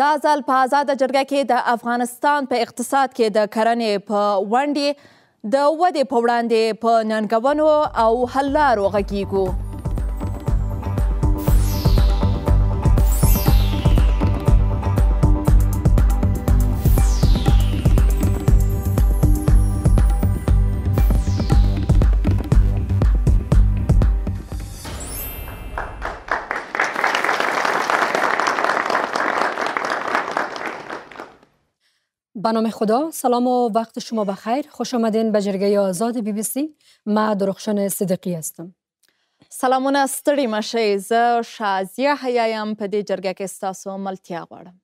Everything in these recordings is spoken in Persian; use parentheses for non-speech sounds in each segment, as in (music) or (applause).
دا ځل په آزاده جرګه کې د افغانستان په اقتصاد کې د کرنې په ونډې د ودې په وړاندې په ننګونو او حل لارو غږیږو به نام خدا سلام و وقت شما بخیر خوش آمدین به جرگه آزاد بی بی سی ما درخشان صدقی هستم سلامونه ستړي مشه زه شازیه حیایم په دې جرګه کې ستاسو ملتیا غواړم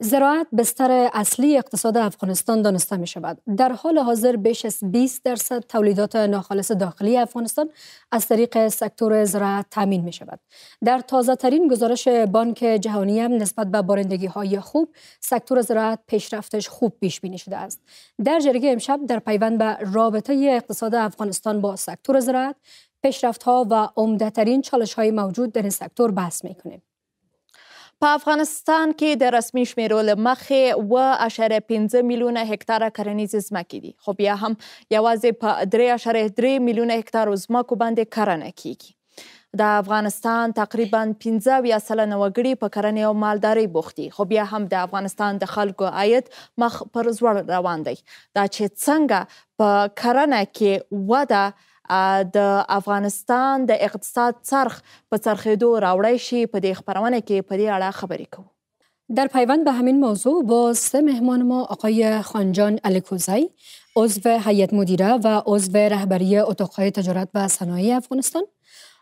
زراعت بستر اصلی اقتصاد افغانستان دانسته می شود. در حال حاضر بیش از 20 درصد تولیدات ناخالص داخلی افغانستان از طریق سکتور زراعت تامین می شود. در تازه ترین گزارش بانک جهانی هم نسبت به بارندگی های خوب سکتور زراعت پیشرفتش خوب پیش بینی شده است. در جرگه امشب در پیوند به رابطه اقتصاد افغانستان با سکتور زراعت پیشرفت ها و عمدهترین چالش های موجود در این سکتور بحث می کنیم. په افغانستان کې د رسمي شمیرو لمخې و اشاره 15 میلیونه هکتار کرنیز ځمکې دي خو بیا هم یوازې په 3.3 میلیونه هکتار ځمکو باندې کرنه کیږي د افغانستان تقریبا 15 یا سلنه وګړي په کرنې او مالدارۍ بوختي خو بیا هم د افغانستان د خلکو عاید مخ پر ځوړ روان دی دا چې څنګه په کرنه کې وده د افغانستان د اقتصاد څرخ په څرخېدو راوړی شي په دې خبرونه کې په دې اړه خبرې کوو در پیوند به همین موضوع با سه مهمان ما آقای خانجان الکوزی عضو هیئت مدیره و عضو رهبری اتاقهای تجارت و صنایع افغانستان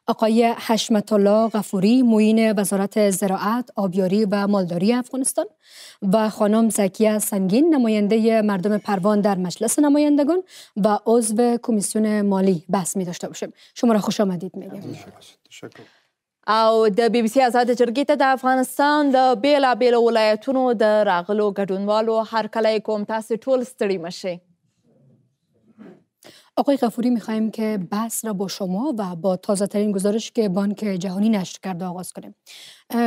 آقای حشمت الله غفوری موین وزارت زراعت، آبیاری و مالداری افغانستان و خانم زکیه سنگین نماینده مردم پروان در مجلس نمایندگان و عضو کمیسیون مالی بحث می داشته باشیم شما را خوش آمدید میگم او د بی بی سی آزاد جرګی ته د افغانستان د بیلابیلو ولایتونو د راغلو ګډونوالو کله کوم تاسې ټول ستړي مشه آقای غفوری میخواییم که بحث را با شما و با تازه ترین گزارش که بانک جهانی نشر کرده آغاز کنیم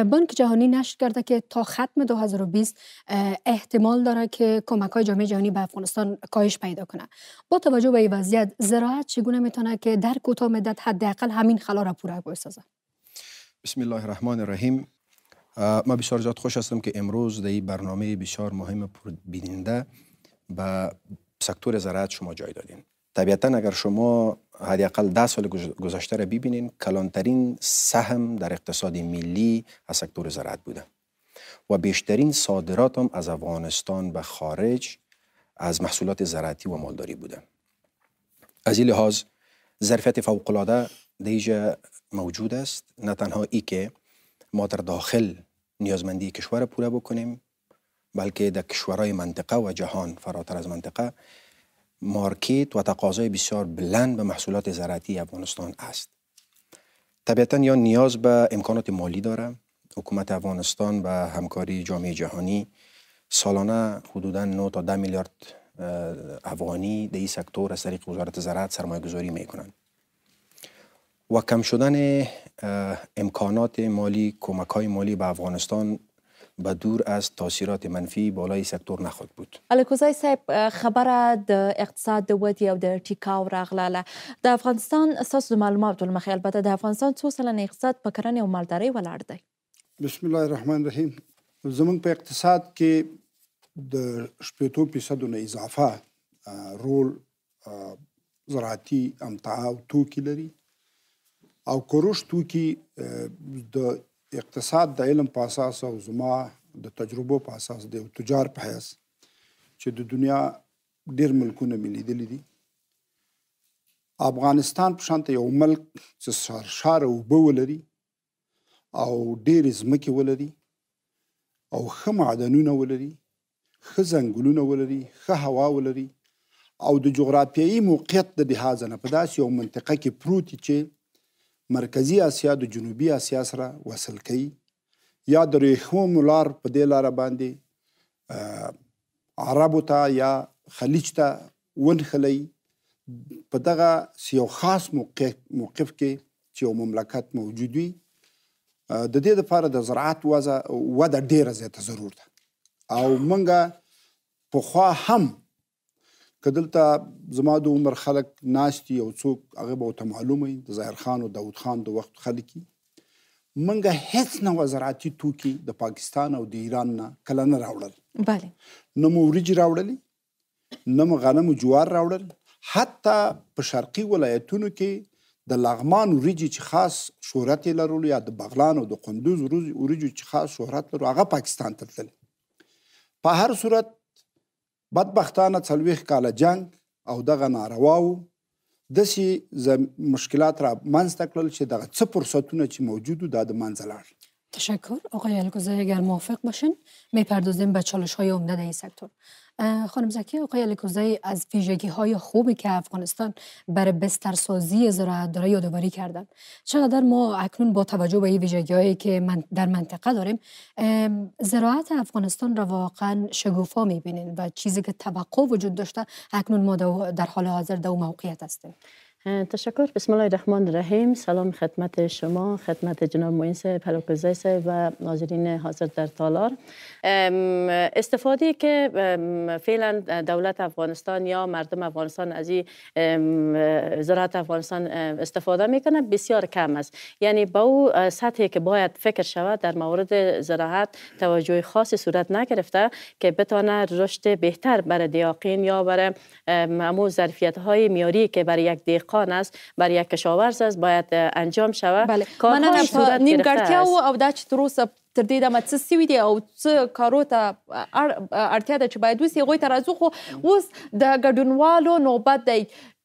بانک جهانی نشر کرده که تا ختم 2020 احتمال داره که کمک های جامعه جهانی به افغانستان کاهش پیدا کنه با توجه به این وضعیت زراعت چگونه میتونه که در کوتاه مدت حداقل همین خلا را پوره بسازه بسم الله الرحمن الرحیم ما بسیار زیاد خوش هستم که امروز در این برنامه بسیار مهم بیننده به سکتور زراعت شما جای دادین طبیعتا اگر شما حداقل ده سال گذشته را ببینین کلانترین سهم در اقتصاد ملی از سکتور زراعت بوده و بیشترین صادرات هم از افغانستان به خارج از محصولات زراعتی و مالداری بوده از این لحاظ ظرفیت فوقالعاده دیجا موجود است نه تنها ای که ما در داخل نیازمندی کشور پوره بکنیم بلکه در کشورهای منطقه و جهان فراتر از منطقه مارکت و تقاضای بسیار بلند به محصولات زراعتی افغانستان است طبیعتا یا نیاز به امکانات مالی داره حکومت افغانستان و همکاری جامعه جهانی سالانه حدودا 9 تا 10 میلیارد افغانی در این سکتور از طریق وزارت زراعت سرمایه گذاری میکنند و کم شدن امکانات مالی کمک های مالی به افغانستان به دور از تاثیرات منفی بالای سکتور نخود بود الکوزای صاحب خبره د اقتصاد د ودی او د ټیکاو راغله د افغانستان اساس معلومات مخې البته د افغانستان څو سلنه اقتصاد په کرنې او مالدارۍ ولاړ دی بسم الله الرحمن الرحیم زمونږ په اقتصاد کې د شپږو فیصدو نه اضافه رول زراعتي امتعاو توکي لري او کوروش توکي د اقتصاد د علم په اساس او زما د تجربو په اساس د تجار په حیث چې د دنیا ډیر ملکونه ملي دي دي افغانستان په شانته یو ملک چې سرشار او بولري او ډیر زمکي ولري او ښه معدنونه ولري ښه ځنګلونه ولري ښه هوا ولري او د جغرافیایي موقعیت د لحاظ نه په داس یو منطقه کې پروت چې مرکزی اسیا د جنوبي اسیا سره وصل کوي یا د ریښو لار په دې لار باندې عربو ته یا خلیج ته ونخلی په دغه یو خاص موقف موقف کې چې یو مملکت موجود وي د دې لپاره د زراعت وزه وده ډیره زیاته ضرور ده او منګه په خوا هم کدلته زما د عمر خلک ناشتي او څوک هغه به ته معلومه د ظاهر خان او داوود خان د وخت خلک منګه هیڅ نه وزارتي توکي د پاکستان او د ایران نه کله نه راوړل bale نو مورج راوړل نو غنم جوار راوړل حتی په شرقي ولایتونو کې د لغمان وريجي چې خاص شهرت لرلو یا د بغلان او د قندوز وريجي چې خاص شهرت لرلو هغه پاکستان ته تلل په هر صورت بدبختانه څلويخ کاله جنگ او دغه نارواو د سي مشکلات را منځته کړل چې دغه څه فرصتونه چې موجودو د منځلار تشکر آقای الگزار اگر موافق باشین میپردازیم به چالش های عمده در این سکتور خانم زکی آقای الکوزی از ویژگی های خوبی که افغانستان برای بسترسازی زراعت داره یادواری کردن چقدر ما اکنون با توجه به این ویژگی هایی که من در منطقه داریم زراعت افغانستان را واقعا شگوفا می‌بینند و چیزی که توقع وجود داشته اکنون ما در حال حاضر در موقعیت هستیم تشکر بسم الله الرحمن الرحیم سلام خدمت شما خدمت جناب موینس صاحب صاحب و ناظرین حاضر در تالار استفاده که فعلا دولت افغانستان یا مردم افغانستان از این زراعت افغانستان استفاده میکنه بسیار کم است یعنی با او سطحی که باید فکر شود در مورد زراعت توجه خاصی صورت نگرفته که بتانه رشد بهتر برای دیاقین یا برای امو ظرفیت های میاری که برای یک دیق خان است بر یک کشاورز است باید انجام شود بله. من په نیم ګړتیا او دا چې تر اوسه تر دې دمه څه سوي دي او څه کارو ته اړتیا ده چې باید وسی غوي ته راځو خو اوس د ګډونوالو نوبت دی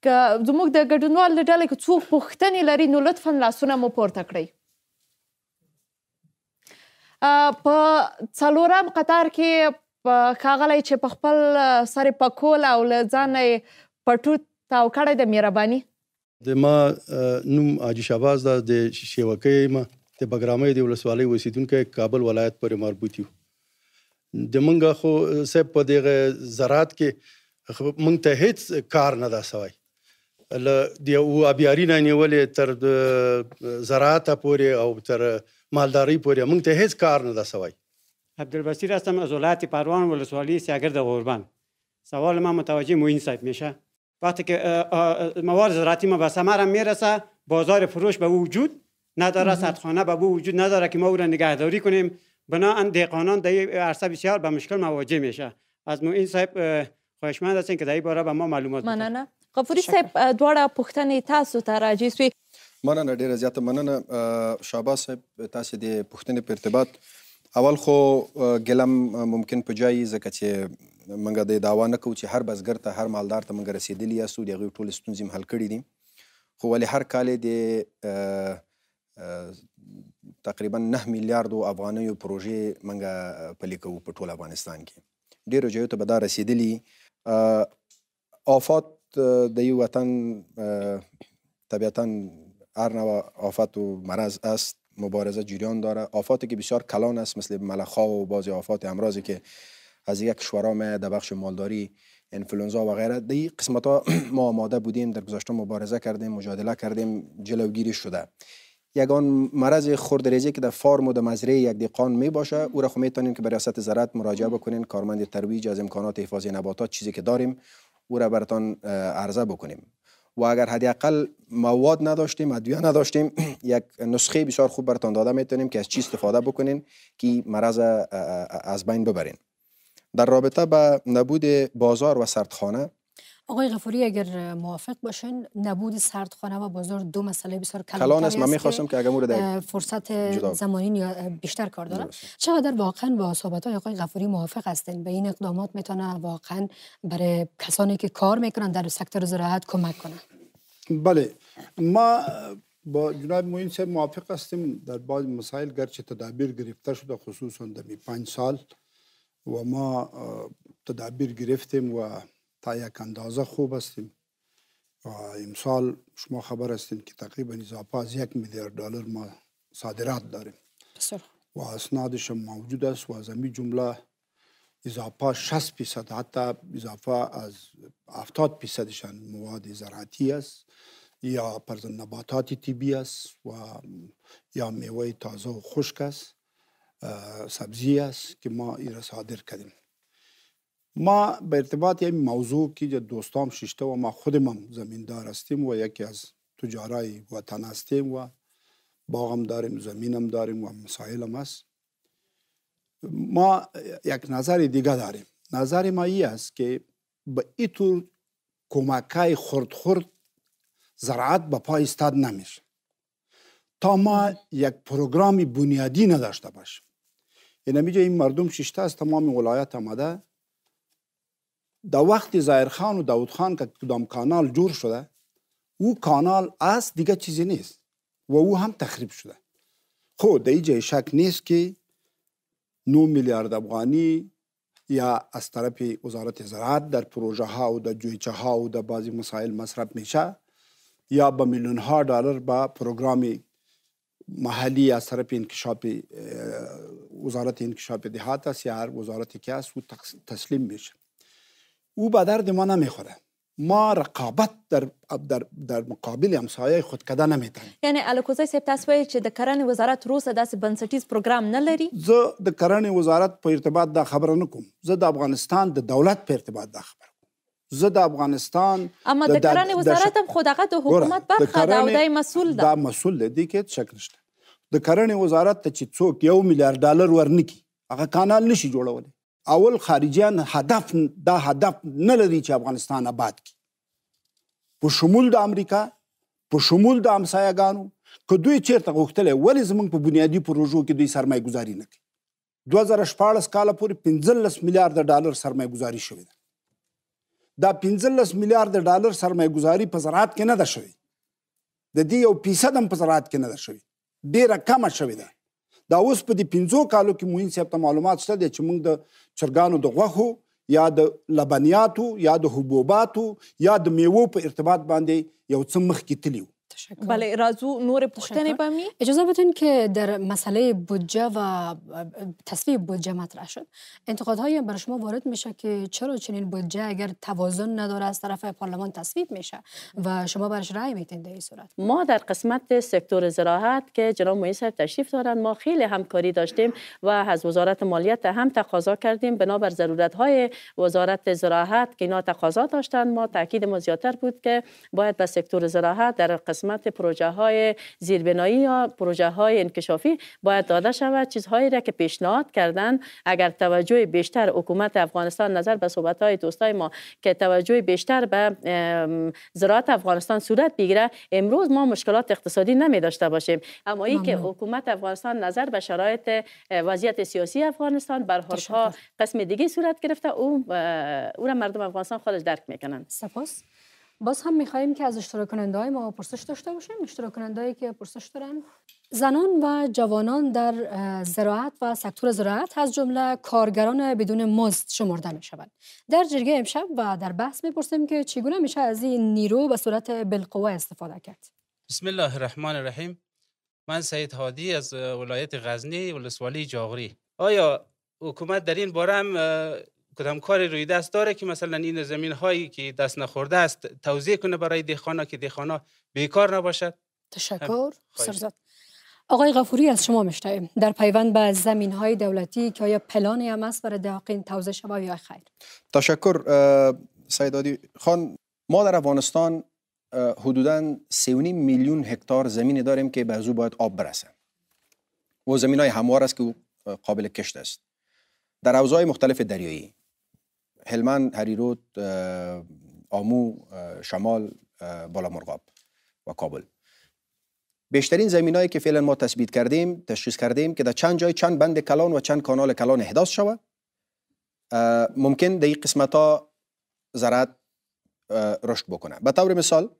که زموږ د ګډونوال له ډلې کې څوک پوښتنې لري نو لطفا لاسونه مو پورته کړئ په څلورم قطار کې ښاغلی چې په خپل سر پکول او له ځانه پټو تاو کړی د مهرباني د ما نوم عاجی شاباز ده د شیوکې ما د بګرامې د ولسوالۍ اوسیدونکو کابل ولایت پورې مربوط یو د منګه خو سب په دغه زراعت کې منګ ته هیڅ کار نه دا سوای ل د او ابياري نه نیولې تر د زراعت پورې او تر مالداري پورې منګ ته هیڅ کار نه دا سوای عبدالبصیر هستم از ولایت پروان ولسوالی سیاگر د قربان سوال ما متوجه موین صاحب میشه وقتی که مواد زراعتی ما به ثمر میرسه بازار فروش به او وجود نداره صدخانه به او وجود نداره که ما او را نگهداری کنیم بنا دیقانان در عرصه بسیار به مشکل مواجه میشه از معین صاحب خواهشمند هستیم که در این باره به با ما معلومات مننه غفوری صاحب دواړه پوښتنې تاسو ته راځي سوی مننه ډیره زیاته مننه شاباس صاحب تاسو د پوښتنې په ارتباط اول خو ګلم ممکن په جای زکه چې منګه د داوا نه کوو چې هر بزګر ته هر مالدار ته منګه رسیدلی یاسو د هغوی ټول ستونزې حل کړي دي خو ولې هر کال د تقریبا 9 میلیارډ افغانیو پروژې منګه پلي کوو په ټول افغانستان کې ډیرو ځایو ته به دا رسیدلی آفات د یو وطن طبیعتا هر نوع آفت و مرض است مبارزه جریان داره آفاتی که بسیار کلان است مثل ملخا و بعضی آفات امراضی که یک یک می در بخش مالداری انفلونزا و غیره در این قسمت ها ما آماده بودیم در گذشته مبارزه کردیم مجادله کردیم جلوگیری شده یگان مرض ریزی که در فارم و در مزرعه یک دیقان می باشه او را خود میتونیم که به ریاست زراعت مراجعه بکنین کارمند ترویج از امکانات حفاظی نباتات چیزی که داریم او را براتان عرضه بکنیم و اگر حداقل مواد نداشتیم ادویه نداشتیم (clears throat) یک نسخه بسیار خوب براتان داده میتونیم که از چی استفاده بکنین که مرض از بین ببرین در رابطه به نبود بازار و سردخانه آقای غفوری اگر موافق باشین نبود سردخانه و بازار دو مسئله بسیار کلان است من میخواستم که اگر مورد فرصت زمانی بیشتر کار داره چقدر واقعا با صحبت های آقای غفوری موافق هستین به این اقدامات میتونه واقعا برای کسانی که کار میکنن در سکتور زراعت کمک کنه بله ما با جناب موین صاحب موافق هستیم در بعض مسائل گرچه تدابیر گرفته شده خصوصا در پنج سال و ما تدابیر گرفتیم و تا یک اندازه خوب هستیم و امسال شما خبر هستیم که تقریبا اضافه از یک میلیارد دلار ما صادرات داریم بسر. و اسنادش موجود است و از همین جمله اضافه 60 فیصد حتی اضافه از 70 فیصدشان مواد زراعتی است یا پرز نباتات طبی است و یا میوه تازه و خشک است سبزی است که ما این را صادر کردیم ما به ارتباط این موضوع که دوستام ششته و ما خودمان زمیندار هستیم و یکی از تجارای وطن هستیم و باغم داریم زمینم داریم و مسائلم است ما یک نظر دیگه داریم نظر ما ای است که به این طور کمکای خرد خرد زراعت به پای استاد نمیشه تا ما یک پروگرام بنیادی نداشته باشیم اینمیجا این مردم ششته از تمام ولایت آمده در وقت زایر خان و داود خان که کدام کانال جور شده او کانال است دیگه چیزی نیست و او هم تخریب شده خب در اینجا شک نیست که 9 میلیارد افغانی یا از طرف وزارت زراعت در پروژه ها و در جویچه ها و در بعضی مسائل مصرف میشه یا به میلیون ها دلار به پروگرام محلی از طرف انکشاف وزارت انکشاف دهات است یا هر وزارتی که است او تسلیم میشه او به درد ما نمیخوره ما رقابت در در در مقابل همسایه خود کده نمیتنیم یعنی الکوزای سپ تاسو چې د کرنې وزارت روس داسې بنسټیز پروګرام نه لري زه د کرنې وزارت په ارتباط دا خبره نه کوم زه د افغانستان د دولت په ارتباط دا خبره کوم زه د افغانستان اما د کرنې وزارت هم خود هغه د حکومت برخه ده او د مسول ده دا مسول دی کې شک نشته د کرنې وزارت ته چې څوک یو میلیارډ ډالر ورنکي هغه کانال نشي جوړولی اول خارجيان هدف دا هدف نه لري چې افغانستان آباد کی په شمول د امریکا په شمول د امسایګانو که دوی چیرته غوښتل ولې زمونږ په بنیادی پروژو کې دوی سرمایه گذاري نه کوي 2014 کال پورې 15 میلیارډ ډالر سرمایه گذاري شوې ده دا 15 میلیارډ ډالر سرمایه گذاري په زراعت کې نه ده شوې د دې یو فیصد هم په زراعت کې نه ده شوې ډیره کمه شوې ده دا اوس په دې 15 کالو کې موین صاحب ته معلومات شته چې موږ د چرګانو د غوښو یا د لبنیاتو یا د حبوباتو یا د میوو په ارتباط باندې یو څه مخ کې تلیو تشکر بله رازو نور پختنی به می اجازه بدین که در مسئله بودجه و تصویب بودجه مطرح شد های برای شما وارد میشه که چرا چنین بودجه اگر توازن نداره از طرف پارلمان تصویب میشه و شما برش رای میتین در این صورت ما در قسمت سکتور زراعت که جناب معین صاحب تشریف دارن ما خیلی همکاری داشتیم و از وزارت مالیات هم تقاضا کردیم بنابر ضرورت های وزارت زراعت که اینا تقاضا داشتن ما تاکید ما زیادتر بود که باید به سکتور زراعت در قسمت خدمت پروژه های زیربنایی یا پروژه های انکشافی باید داده شود چیزهایی را که پیشنهاد کردن اگر توجه بیشتر حکومت افغانستان نظر به صحبت های دوستای ما که توجه بیشتر به زراعت افغانستان صورت بگیره امروز ما مشکلات اقتصادی نمی باشیم اما این که حکومت افغانستان نظر به شرایط وضعیت سیاسی افغانستان بر قسم دیگه صورت گرفته او او را مردم افغانستان خودش درک میکنن سپاس باز هم خواهیم که از اشتراک کننده های ما پرسش داشته باشیم اشتراک کننده که پرسش دارن زنان و جوانان در زراعت و سکتور زراعت از جمله کارگران بدون مزد شمرده می شوند در جرگه امشب و در بحث میپرسیم که چگونه میشه از این نیرو به صورت بالقوه استفاده کرد بسم الله الرحمن الرحیم من سید هادی از ولایت غزنی ولسوالی جاغری آیا حکومت در این باره هم کدام کاری روی دست داره که مثلا این زمین هایی که دست نخورده است توضیح کنه برای دیخانا که دیخانا بیکار نباشد تشکر خب، سرزاد آقای غفوری از شما مشتایم در پیوند به زمین های دولتی که آیا پلانی هم است برای دهاقین توزیع شما یا خیر تشکر سیدادی خان ما در افغانستان حدودا 3.5 میلیون هکتار زمین داریم که به او باید آب برسه و زمین های هموار است که قابل کشت است در اوزای مختلف دریایی هلمند هریرود آمو شمال بالا مرغاب و کابل بیشترین زمینایی که فعلا ما تثبیت کردیم تشخیص کردیم که در چند جای چند بند کلان و چند کانال کلان احداث شود ممکن در این قسمت ها زراعت رشد بکنه به طور مثال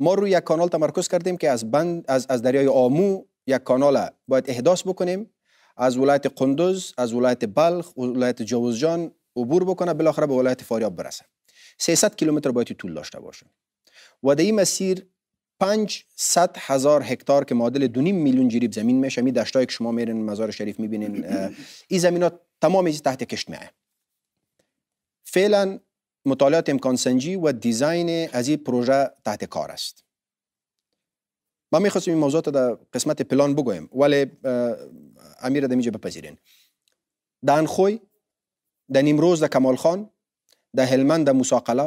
ما روی یک کانال تمرکز کردیم که از بند از, از دریای آمو یک کانال باید احداث بکنیم از ولایت قندوز از ولایت بلخ ولایت جوزجان عبور بکنه بالاخره به ولایت فاریاب برسه 300 کیلومتر باید طول داشته باشه و در این مسیر 500 هزار هکتار که معادل 2 میلیون جریب زمین میشه می دشتایی که شما میرین مزار شریف میبینین این زمین ها تمام تحت کشت میه فعلا مطالعات امکان سنجی و دیزاین از این پروژه تحت کار است ما میخواستیم این موضوعات در قسمت پلان بگویم ولی امیر دمیجه بپذیرین دان د نیمروز د کمال خان د هلمند د موسی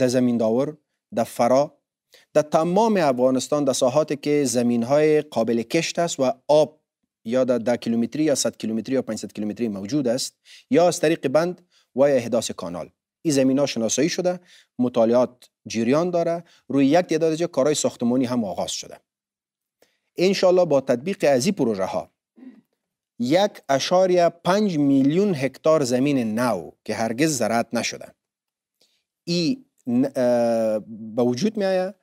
د زمین داور د فرا در تمام افغانستان د ساحات که زمین های قابل کشت است و آب یا د 10 کیلومتری یا 100 کیلومتری یا 500 کیلومتری موجود است یا از طریق بند و یا احداث کانال این زمین ها شناسایی شده مطالعات جریان داره روی یک تعداد جا کارهای ساختمانی هم آغاز شده انشالله با تطبیق از این پروژه ها یک اشاریه پنج میلیون هکتار زمین نو که هرگز زراعت نشده ای به وجود می آید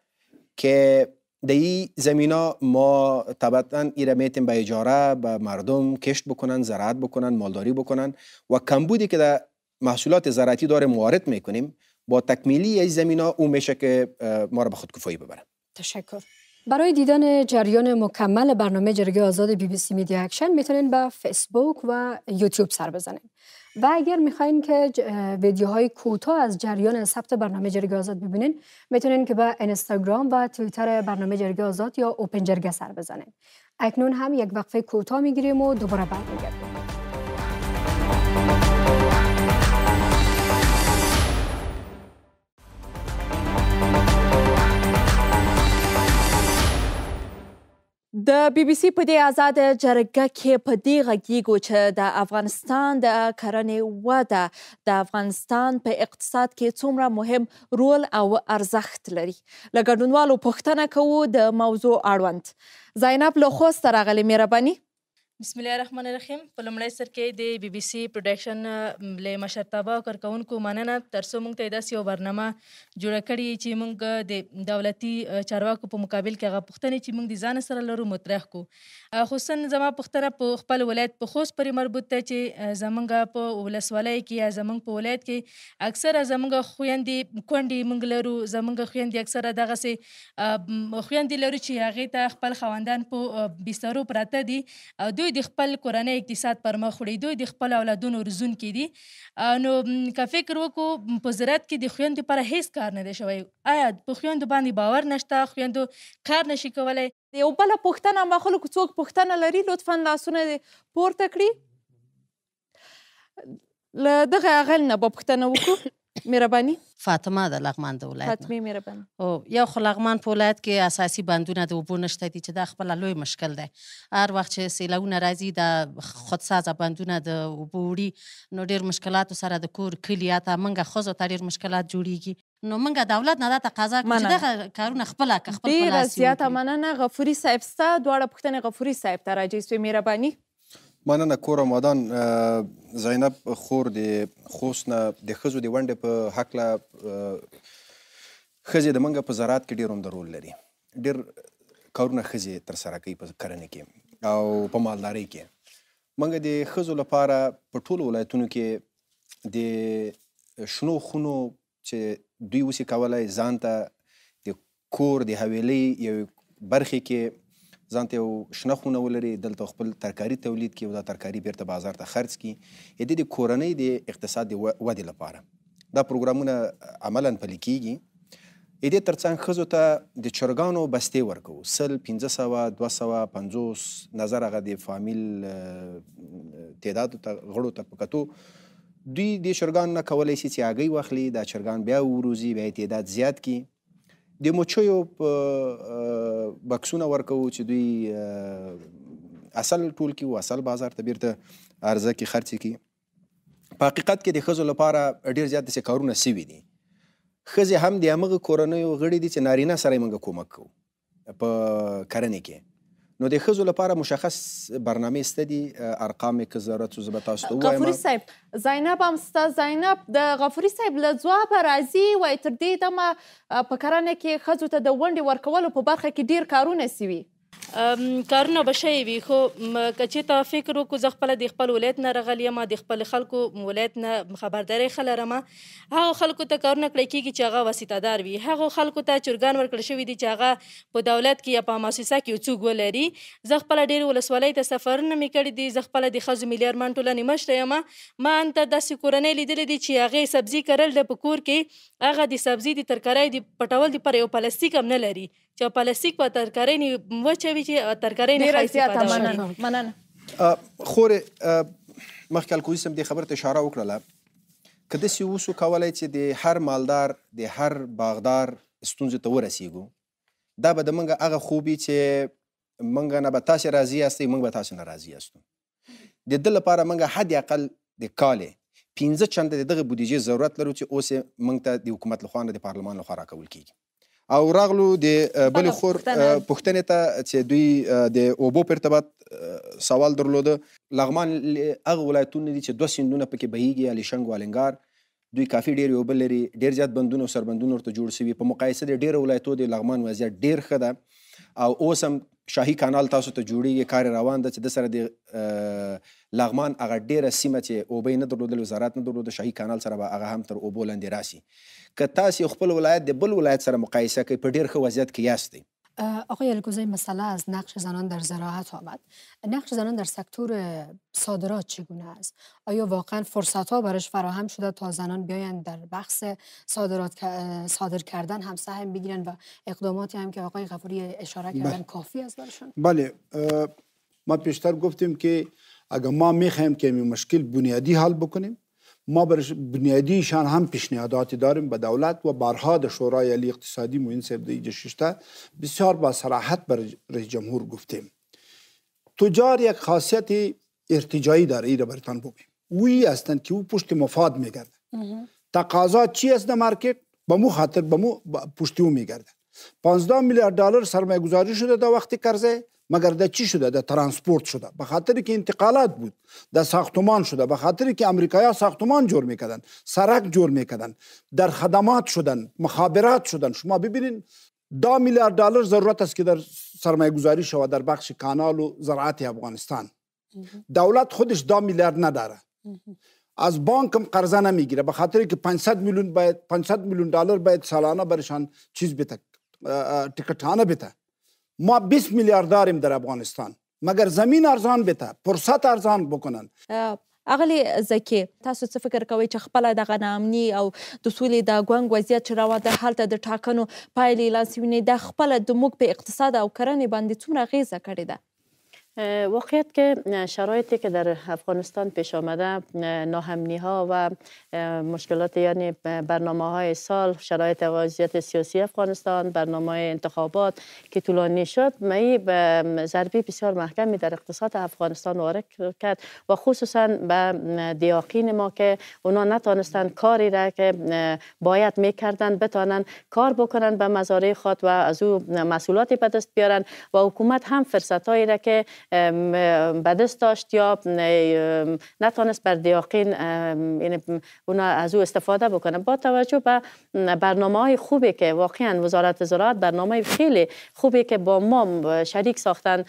که در این زمین ها ما طبعا را میتیم به اجاره به مردم کشت بکنن زراعت بکنن مالداری بکنن و کمبودی که در محصولات زراعتی داره موارد میکنیم با تکمیلی این زمین ها او میشه که ما را به خودکفایی ببرن تشکر برای دیدن جریان مکمل برنامه جرگه آزاد بی بی سی میدیا اکشن میتونین به فیسبوک و یوتیوب سر بزنین و اگر میخواین که ویدیوهای کوتاه از جریان ثبت برنامه جرگه آزاد ببینین میتونین که به انستاگرام و توییتر برنامه جرگه آزاد یا اوپن جرگه سر بزنین اکنون هم یک وقفه کوتاه میگیریم و دوباره برمیگردیم د بي بي سي په دې آزاد جرګه کې په دې غږیږو چې د افغانستان د کرنې وده د افغانستان په اقتصاد کې څومره مهم رول او ارزښت لري لګډونوالو پوښتنه کوو د موضوع اړوند زینب لوخو سره غلې مهرباني بسم الله الرحمن الرحیم په لومړی سر کې د بي بي سي پروډکشن له مشرتابه کارکونکو مننه ترڅو موږ ته داسې یو برنامه جوړ کړی چې موږ د دولتي چارواکو په مقابل کې هغه پښتنې چې موږ د ځان سره لرو مطرح کو خصوصا زما پښتنه په خپل ولایت په خوست پرې مربوط ته چې زمونږ په ولسوالۍ کې یا زمونږ په ولایت کې اکثر زمونږ خويندې کونډې موږ لرو زمونږ خويندې اکثر دغه سي خويندې لرو چې هغه ته خپل خوندان په بسترو پراته دي او دوی دوی د خپل کورنۍ اقتصاد پر مخ وړي دوی د خپل اولادونو رزون کې دي نو که فکر وکړو په زراعت کې د خویندو لپاره هیڅ کار نه دی شوی آیا په خویندو باندې باور نشته خویندو کار نشي کولای د یو بل پوښتنه ما خلکو څوک پوښتنه لري لطفا لاسونه پورته کړي له دغه اغل نه به پوښتنه وکړو مهرباني فاطمه د لغمان د ولایت فاطمه مهرباني او یو خو لغمان په ولایت کې اساسي بندونه د اوبو نشته دي چې دا خپل لوی مشکل دی هر وخت چې سیلونه راځي د خودساز بندونه د اوبو وړي نو ډیر مشکلات سره د کور کلی یا ته منګه خو زو ډیر مشکلات جوړیږي نو منګه دولت نه دا تقاضا کوي چې دغه کارونه خپل خپل خلاصي ډیر زیاته مننه غفوري صاحب ستا دواړه پښتنه غفوري صاحب ته راځي سوی مهرباني مننه کورم ودان زینب خور د خوست نه د ښځو د ونډې په هکله ښځې د منګه په زراعت کې ډېر عمده رول لري ډېر کارونه ښځې ترسره کوي په کرنه کې او په مالدارۍ کې منګه د ښځو لپاره په ټولو ولایتونو کې د شنو خونو چې دوی اوسې کولای ځان ته د کور د حویلۍ یو برخې کې ځان ته یو شنه خونه ولري دلته خپل ترکاري تولید کړي او دا ترکاري بیرته بازار ته خرڅ کړي یا د دې کورنۍ د اقتصاد د ودې لپاره دا پروګرامونه عملا پلي کیږي د دې ترڅنګ ښځو ته د چرګانو بستې ورکو سل پنځه سوه دوه سوه پنځوس نظر هغه د فامیل تعدادو ته غړو ته په کتو دوی د چرګانو نه کولی شي چې هګۍ واخلي دا چرګان بیا وروزي بیا یې تعداد زیات کړي د مچیو بکسونه ورکوو چې دوی اصل ټول کې اصل بازار ته بیرته عرضه کې خرڅ کی په حقیقت کې د خزو لپاره ډیر زیات څه کارونه سوي دي خزه هم د امغه کورنۍ غړي دي چې نارینه سره موږ کومک کوو په کرنې کې نو د خزو لپاره مشخص برنامه استدي ارقام کې ضرورت څه به تاسو ته وایم غفوري صاحب زینب هم ستا زینب د غفوري صاحب له ځواب راځي وای تر دې دمه په کرانه کې خزو ته د ونډې ورکولو په برخه کې ډیر کارونه سوي کارونه به شوي وي خو که چېرته فکر وکړو زه خپله د خپل ولایت نه راغلی یم د خپل خلکو ولایت نه خبرداري ښه لرم هغو خلکو ته کارونه کړی کېږي چې هغه وسیتهدار وي هغو خلکو ته چرګان ورکړل شوي دي چې هغه په دولت کې یا په مؤسسه کې یو څوک ولري زه خپله ډېر ولسوالۍ ته سفرونه مې کړي دي زه خپله د ښځو ملي ارمان ټولنې مشره یم ما هلته داسې کورنۍ لیدلې دي چې هغې سبزي کرل د په کور کې هغه د سبزي د ترکارۍ د پټول دپاره یو پلاستیک هم نه لري چې پلاستیک په ترکارې نه وچوي چې ترکارې نه خایسته مننه مننه خور مخکې الکوزي سم دې خبره ته اشاره وکړه کده سی وسو کولای چې د هر مالدار د هر باغدار ستونزې ته ورسیږو دا به د منګه هغه خوبي چې منګه نه به تاسو راضی یاستئ منګه به تاسو نه راضی یاستو د دې لپاره منګه حد اقل د کال 15 چنده دغه بودیجه ضرورت لرو چې اوس منګ ته د حکومت لخوا نه د پارلمان لخوا راکول کیږي او راغلو د بل خور پښتنې ته چې دوی د اوبو په ارتباط سوال درلوده لغمان هغه ولایتونه دي چې دوه سندونه پکې بهیږي علي شنګ والنګار دوی کافي ډیر یو بل لري ډیر زیات بندونه او سربندونه ورته جوړ شوي په مقایسه د ډیرو ولایتو د لغمان وضعیت ډیر ښه ده او اوس هم شاهي کانال تاسو ته جوړیږي کار روان ده چې د سره د لغمان هغه ډیره سیمه چې اوبه نه درلودل وزارت نه درلود شاهي کانال سره به هغه هم تر اوبو لاندې راسي که تاسو خپل ولایت د بل ولایت سره مقایسه کوئ په ډیر ښه وضعیت کې یاستئ آقای الگوزه مسئله از نقش زنان در زراعت آمد نقش زنان در سکتور صادرات چگونه است آیا واقعا فرصت ها برش فراهم شده تا زنان بیاین در بخش صادرات صادر کردن هم سهم بگیرن و اقداماتی هم که آقای غفوری اشاره بله. کردن کافی است برشون بله ما پیشتر گفتیم که اگر ما میخوایم که این مشکل بنیادی حل بکنیم ما بر بنیادیشان هم پیشنهاداتی داریم به دولت و بارها در شورای علی اقتصادی موین صاحب دیج ششته بسیار با صراحت بر رئیس جمهور گفتیم تجار یک خاصیت ارتجایی داره ایره برتان بگیم وی هستن که او پشت مفاد میگرده تقاضا چی است در مارکت به مو خاطر به مو پشتی او میگرده 15 میلیارد دلار سرمایه گذاری شده در وقتی قرضه مگر در چی شده در ترانسپورت شده به خاطر که انتقالات بود در ساختمان شده به خاطر که امریکایا ساختمان جور میکردن سرک جور میکردن در خدمات شدن مخابرات شدن شما ببینین دا میلیارد دلار ضرورت است که در سرمایه گذاری شود در بخش کانال و زراعت افغانستان دولت خودش دا میلیارد نداره از بانک هم قرضه نمیگیره به خاطر که 500 میلیون باید 500 میلیون دلار باید سالانه برشان چیز بده ټیکټانه بده ما 20 میلیارد داریم در افغانستان مگر زمین ارزان بته فرصت ارزان بکنن اغلی زکی تاسو څه فکر کوئ چې خپل د غنامنی او د سولې د ګونګ وضعیت چې راوړ د حالت د ټاکنو پایلې لاسوینه د خپل د موږ په اقتصاد او کرنې باندې څومره غیزه کړې ده واقعیت که شرایطی که در افغانستان پیش آمده ناهمنی ها و مشکلات یعنی برنامه های سال شرایط وضعیت سیاسی افغانستان برنامه انتخابات که طولانی شد می به ضربی بسیار محکمی در اقتصاد افغانستان وارد کرد و خصوصا به دیاقین ما که اونا نتانستن کاری را که باید میکردن بتانن کار بکنن به مزارع خود و از او مسئولاتی به دست بیارن و حکومت هم فرصتایی را که بدست داشت یا نتوانست بر دیاقین یعنی اونا از او استفاده بکنه با توجه به برنامه های خوبی که واقعا وزارت زراعت برنامه خیلی خوبی که با ما شریک ساختن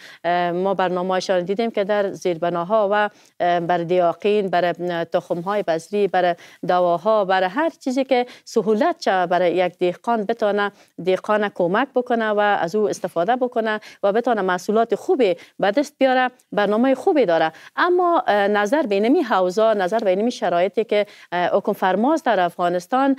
ما برنامه هایشان دیدیم که در زیربناها و بر دیاقین بر تخم های بذری بر دواها بر هر چیزی که سهولت شود برای یک دیقان بتانه دیقان کمک بکنه و از او استفاده بکنه و بتانه محصولات خوبی بدست دوست بیاره برنامه خوبی داره اما نظر به نمی حوزا نظر به نمی شرایطی که حکم فرماز در افغانستان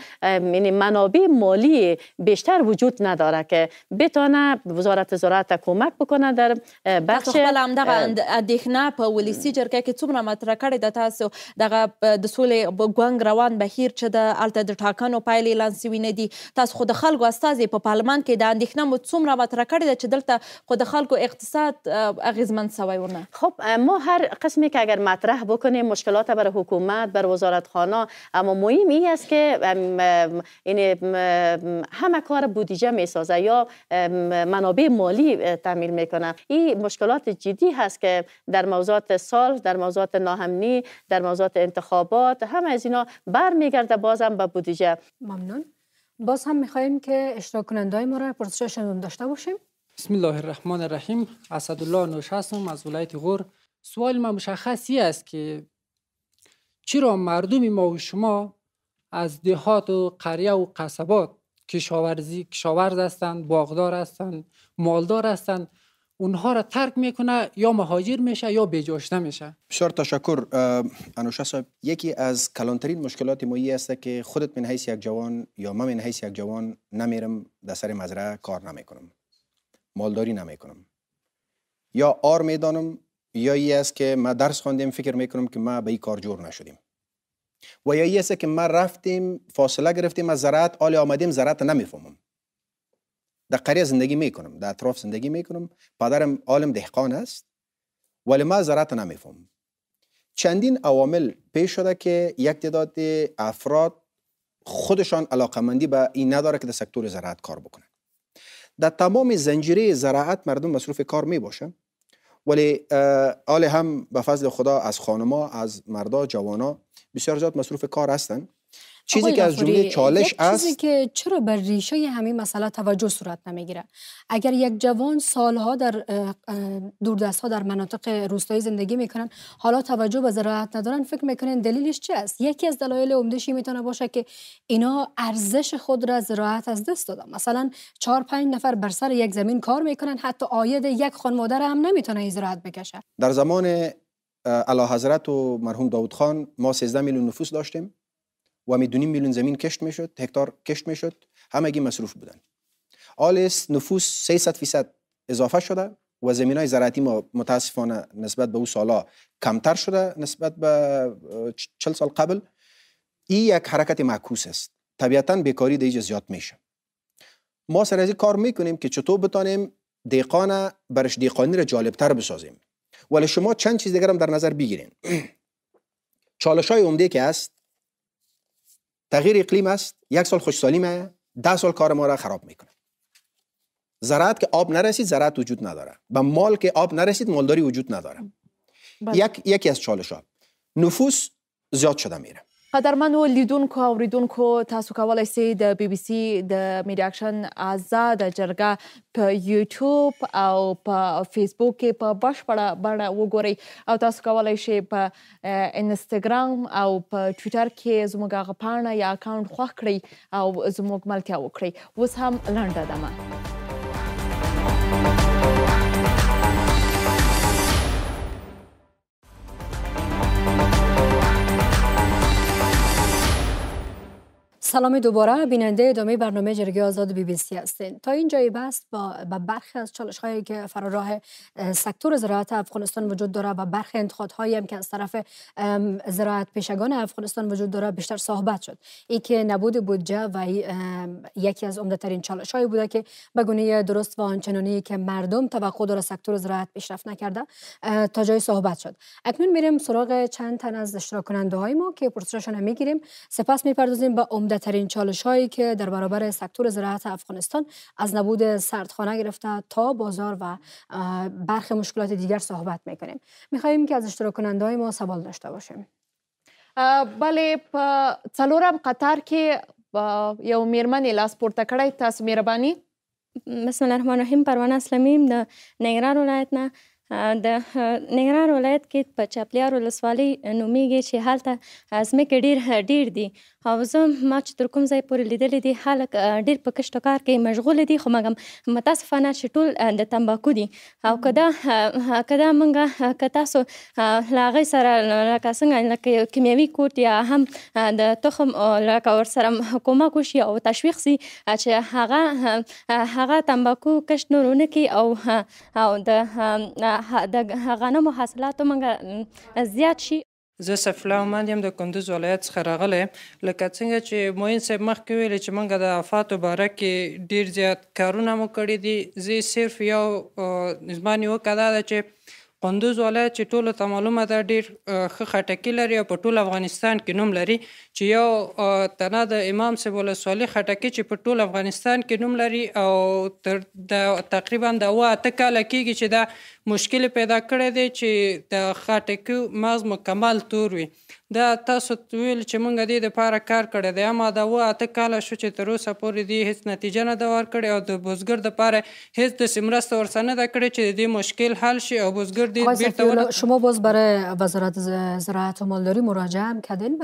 منابع مالی بیشتر وجود نداره که بتونه وزارت زراعت کمک بکنه در بخش خپل هم دغه اندېښنه په ولسی جرګه کې څومره مطرح کړې ده تاسو دغه د سولې ګونګ روان بهیر چې د هلته د ټاکنو پایلې اعلان سوي نه دي تاسو خو د خلکو استازی په پارلمان کې د اندېښنه مو څومره مطرح کړې ده چې دلته خو د خلکو اقتصاد اغیزمن من خب ما هر قسمی که اگر مطرح بکنیم مشکلات بر حکومت بر وزارت خانه اما مهم این است که این همه کار بودجه سازه یا منابع مالی تامین میکنه این مشکلات جدی هست که در موضوعات سال در موضوعات ناهمنی در موضوعات انتخابات همه از اینا برمیگرده بازم به بودجه ممنون باز هم میخواییم که اشتراک کننده ما را پرسش داشته باشیم بسم الله الرحمن الرحیم اسدالله نوش هستم از ولایت غور سوال ما مشخصی است که چرا مردم ما و شما از دهات و قریه و قصبات کشاورزی کشاورز هستند باغدار هستند مالدار هستند اونها را ترک میکنه یا مهاجر میشه یا بیجاشته میشه بسیار تشکر انوشه صاحب یکی از کلانترین مشکلات ما است که خودت من حیث یک جوان یا من من حیث یک جوان نمیرم در سر مزرعه کار نمیکنم مالداری نمیکنم یا آر میدانم یا ای است که ما درس خوندیم فکر میکنم که ما به این کار جور نشدیم و یا ای است که ما رفتیم فاصله گرفتیم از زراعت آلی آمدیم زراعت نمیفهمم در قریه زندگی میکنم در اطراف زندگی میکنم پدرم عالم دهقان است ولی ما زراعت نمیفهمم چندین عوامل پیش شده که یک تعداد افراد خودشان علاقمندی به این نداره که در سکتور زراعت کار بکنن در تمام زنجیره زراعت مردم مصروف کار می باشن ولی آله هم به فضل خدا از خانما از مردا جوانا بسیار زیاد مصروف کار هستند چیزی که از جمله چالش است چیزی که چرا بر ریشه همین مسئله توجه صورت نمیگیره اگر یک جوان سالها در دوردست ها در مناطق روستایی زندگی میکنن حالا توجه به زراعت ندارن فکر میکنن دلیلش چی است یکی از دلایل عمدهشی میتونه باشه که اینا ارزش خود را زراعت از دست دادن مثلا 4 پنج نفر بر سر یک زمین کار میکنن حتی آید یک خانواده را هم نمیتونه زراعت بکشه در زمان اعلی حضرت و مرحوم داوود خان ما 13 میلیون نفوس داشتیم و دونیم میلیون زمین کشت میشد هکتار کشت میشد گی مصروف بودن آل نفوس 300 فیصد اضافه شده و زمین های زراعتی ما متاسفانه نسبت به او سالا کمتر شده نسبت به 40 سال قبل این یک حرکت معکوس است طبیعتا بیکاری دیگه زیاد میشه ما سر از کار میکنیم که چطور بتانیم دیقان برش دیقانی را جالبتر بسازیم ولی شما چند چیز دیگر هم در نظر بگیریم (clears throat) چالش های عمده که است تغییر اقلیم است یک سال خوشسالیمه ده سال کار ما را خراب میکنه زراعت که آب نرسید زراعت وجود نداره و مال که آب نرسید مالداری وجود نداره بله. یک یکی از چالش ها نفوس زیاد شده میره قدرمنو لیدونکو او اوریدونکو تاسو کولای سئ د بي بي سي د میډیا اکشن آزاد جرګه په یوټیوب او په فیسبوک کې په بشپړه بڼه وګورئ او تاسو کولای شئ په انستګرام او په ټوئیټر کې زموږ غپاڼه یا اکاونټ خوښ کړئ او زموږ ملتیا وکړئ اوس هم لنډه دمه سلام دوباره بیننده ادامه برنامه جرگی آزاد بی بی سی هستین تا این جایی بست با, با برخی از چالش هایی که فراراه سکتور زراعت افغانستان وجود داره و برخی انتخاب هایی هم که از طرف زراعت پیشگان افغانستان وجود داره بیشتر صحبت شد این که نبود بودجه و یکی از عمده ترین چالش هایی بوده که به گونه درست و آنچنانی که مردم توقع داره سکتور زراعت پیشرفت نکرده تا جای صحبت شد اکنون میریم سراغ چند تن از اشتراک کننده ما که پرسششون میگیریم سپس میپردازیم به عمده ترین چالش هایی که در برابر سکتور زراعت افغانستان از نبود سردخانه گرفته تا بازار و برخی مشکلات دیگر صحبت میکنیم میخواهیم که از اشتراک کننده های ما سوال داشته باشیم بله چلورم قطر که یو میرمنې لاس پورته کړی تاسو مهرباني بسم الله الرحمن الرحیم پروانه اسلامیم د نه د ننګرهار ولایت کې په چاپلیار ولسوالۍ نومیږي چې هلته ځمکې ډېر ډېر دي او زه ما چې تر کوم ځای پورې لیدلې دي خلک ډېر په کښت کار کې مشغول دي خو مګم متاسفانه چې ټول د تمباکو دي او کدا کدا مونږه که تاسو لاغې سره لکه څنګه لکه کیمیاوي کوټ یا هم د تخم لکه ورسره کومک وشي او تشویق سي چې هغه هغه تمباکو کښت نورونه کې او او د د غنمو حاصلات موږ زیات شي زه سفلا عمان یم د کندوز ولایت څخه راغلی لکه څنګه چې معین صاحب مخکې ویلې چې موږ د آفاتو باره کې ډېر زیات کارونه مو کړي دي زه صرف یو زما نیوکه دا ده چې قندوز ولایت چې ټولو ته معلومه ده ډیر ښه خټکی لري او په ټول افغانستان کې نوم لري چې یو تنه د امام صاحب ولسوالي خټکی چې په ټول افغانستان کې نوم لري او تر د تقریبا د وا اته کاله کېږي چې دا مشکل پیدا کړی دی چې د خټکي مغز مکمل تور وي دا تاسو ویل چې مونږ دې د پاره کار کړی دی اما دا و اته کال شو چې تر اوسه پورې دې هیڅ نتیجه نه دا ورکړي او د بوزګر د پاره هیڅ د سیمرسته ورسنه دا کړي چې دې مشکل حل شي او بوزګر دې بیرته ور شما باز برای وزارت زراعت و مالداری مراجعه هم کردین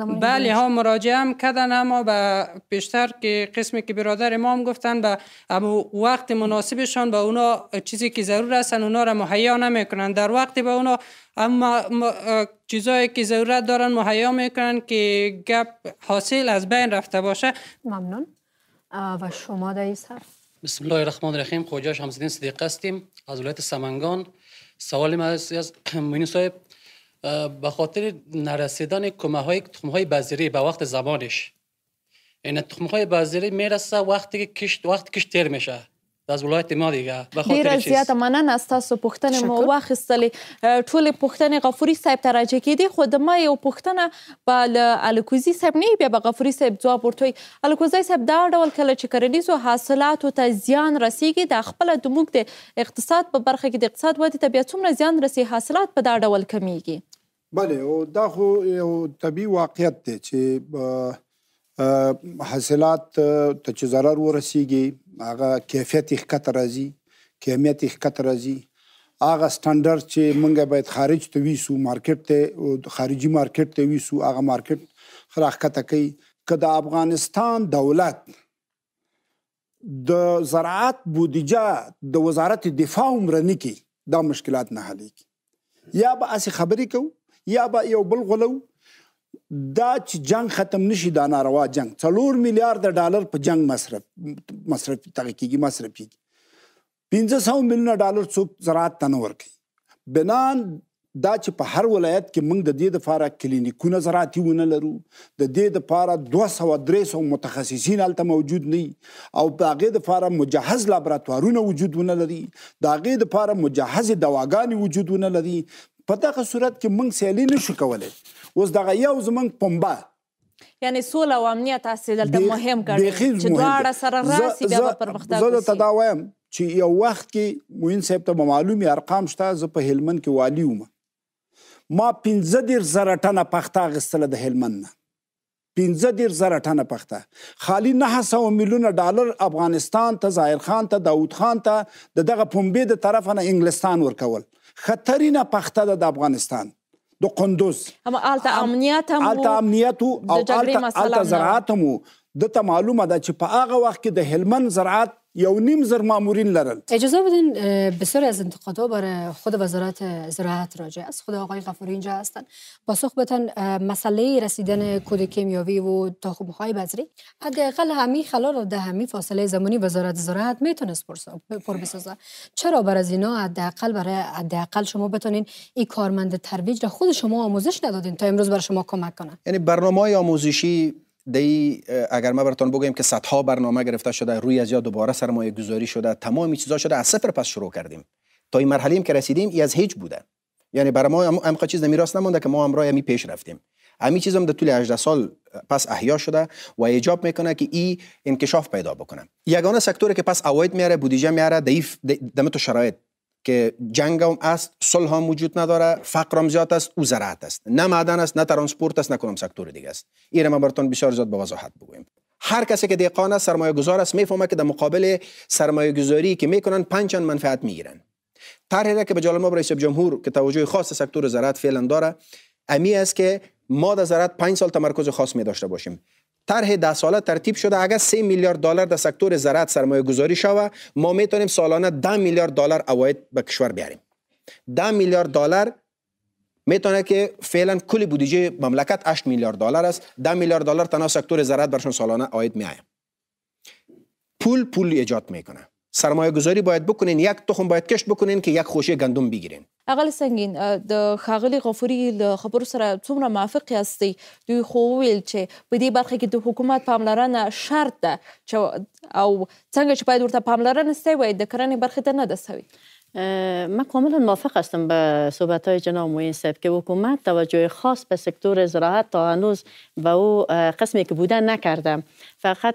زمان بله ها مراجعه هم کردن اما به پیشتر که قسمی که برادر ما هم گفتن به اما وقت مناسبشان به اونا چیزی که ضرور هستن اونا را مهیا نمیکنن در وقتی به اونا اما چیزایی که ضرورت دارن مهیا میکنن که گپ حاصل از بین رفته باشه ممنون و شما دایی بسم الله الرحمن الرحیم خواجه شمسدین صدیق هستیم از ولایت سمنگان سوال ما از مینو صاحب به خاطر نرسیدن کمه های تخم های بذری به وقت زمانش این یعنی تخم های بذری میرسه وقتی که کشت وقت کشت تیر میشه از ولایت ما دیگه به خاطر ډیره زیاته مننه تاسو پوښتنه مو واخیستلې ټول پوښتنې غفوري صاحب ته راځي کېدی خو د ما یو پوښتنه په الکوزي صاحب نه بیا به غفوري صاحب جواب ورکړي الکوزي صاحب دا ډول کله چې کرنیزو حاصلاتو ته زیان رسیږي د خپل د موږ د اقتصاد په برخه کې د اقتصاد ودی ته بیا څومره زیان رسی حاصلات په دا ډول کمیږي بله او دا خو یو طبي واقعیت دی چې حاصلات ته چې ضرر ورسیږي هغه کیفیت یې ښکته راځي کیمیت یې ښکته راځي هغه سټانډرد چې مونږ باید خارج ته ویسو مارکیټ ته خارجي مارکیټ ته ویسو هغه مارکیټ خراخته کوي کله افغانستان دولت د زراعت بودیجه د وزارت دفاع عمرني کې دا مشکلات نه حل کی یا به اسی خبرې کو یا به یو بل غلو دا چې جنگ ختم نشي دا ناروا جنگ څلور میلیارډ ډالر په جنگ مصرف مصرف تحقیقي مصرف کیږي 1500 میلیون ډالر څوک زراعت ته نه ورکي بنان دا چې په هر ولایت کې موږ د دې د فارا کلینیکونه زراعتي ونه لرو د دې د فارا 200 300 متخصصین الته موجود نه او د هغه د فارا مجهز لابراتوارونه وجود ونه لري د هغه د فارا مجهز دواګانی وجود ونه لري په دغه صورت کې موږ سیالي نشو کولای اوس دغه یو زمنګ پنبه یعنی سوله او امنیت تاسو دلته مهم ګڼئ چې دواړه سره راسي بیا پرمختګ وشي زه ته دا وایم چې یو وخت کې موین صاحب ته معلومي ارقام شته زه په هلمند کې والی وم ما 15 ډیر زره ټنه پخته غستله د هلمند نه 15 ډیر زره ټنه پخته خالی 900 میلیونه ډالر افغانستان ته ظاهر خان ته داوود خان ته دغه پومبې د طرفه نه انګلستان ورکول خطرینه پخته د افغانستان دو قندوز اما التا امنياتهم التا امنياتو او التا, ألتا د ته معلومه ده چې په هغه وخت کې د هلمند زراعت یو نیم زر مامورین لرل اجازه بدین بسیار از انتقادها بر خود وزارت زراعت راجع است خود آقای غفوری اینجا هستن پاسخ بتن مسئله رسیدن کود کیمیاوی و تخم های بذری حداقل همین خلال و ده همین فاصله زمانی وزارت زراعت میتونست پر بسازه چرا بر از اینا حداقل برای حداقل شما بتونین این کارمند ترویج را خود شما آموزش ندادین تا امروز بر شما کمک کنه یعنی برنامه آموزشی دی اگر ما براتون بگویم که صدها برنامه گرفته شده روی از یا دوباره سرمایه گذاری شده تمام چیزا شده از صفر پس شروع کردیم تا این مرحله که رسیدیم ای از هیچ بوده یعنی برای ما هم چیز میراث نمونده که ما هم راه پیش رفتیم همین چیزم در طول 18 سال پس احیا شده و ایجاب میکنه که این انکشاف پیدا بکنه یگانه سکتوری که پس اوید میاره بودیجه میاره دیف شرایط که جنگ هم است صلح هم وجود نداره فقر هم زیاد است او زراعت است نه معدن است نه ترانسپورت است نه کنم سکتور دیگه است این ما براتون بسیار زیاد به وضاحت بگویم هر کسی که دیقان است سرمایه گذار است میفهمه که در مقابل سرمایه گذاری که میکنن پنجان منفعت میگیرن طرحی که به جالما ما جمهور که توجه خاص سکتور زراعت فعلا داره امی است که ما در زراعت 5 سال تمرکز خاص می داشته باشیم طرح ده ساله ترتیب شده اگر 3 میلیارد دلار در سکتور زراعت سرمایه گذاری شوه ما میتونیم سالانه 10 میلیارد دلار عواید به کشور بیاریم 10 میلیارد دلار میتونه که فعلا کل بودجه مملکت 8 میلیارد دلار است 10 میلیارد دلار تنها سکتور زراعت برشون سالانه آید میآید پول پول ایجاد میکنه سرمایه گذاری باید بکنین یک تخم باید کشت بکنین که یک خوشه گندم بگیرین اقل سنگین د خاغلی غفوری خبرو سره څومره موافق یاستئ دوی خو ویل چې په دې برخه کې د حکومت پاملرنه شرط ده چې او څنګه چې باید ورته پاملرنه سوی د کرنې برخې ته نه ده سوی من کاملا موافق هستم به صحبت های جناب موین صاحب که حکومت توجه خاص به سکتور زراعت تا هنوز به او قسمی که بوده نکردم فقط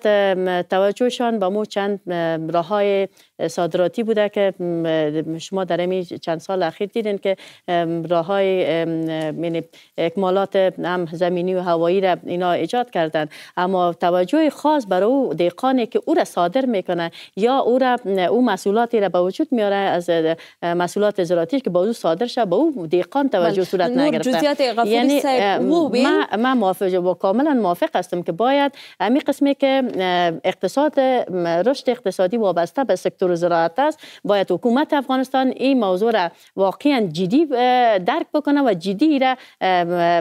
توجهشان به مو چند راه های صادراتی بوده که شما در این چند سال اخیر دیدین که راه های یعنی اکمالات زمینی و هوایی را اینا ایجاد کردن اما توجه خاص برای او دیقانی که او را صادر میکنه یا او را او مسئولاتی را به وجود میاره از مسئولات زراعتی که بازو صادر شه با او دیقان توجه بله. صورت نگرفت خب، یعنی ما ما موافق با کاملا موافق هستم که باید امی قسمی که اقتصاد رشد اقتصادی وابسته به سکتور زراعت است باید حکومت افغانستان این موضوع را واقعا جدی درک بکنه و جدی را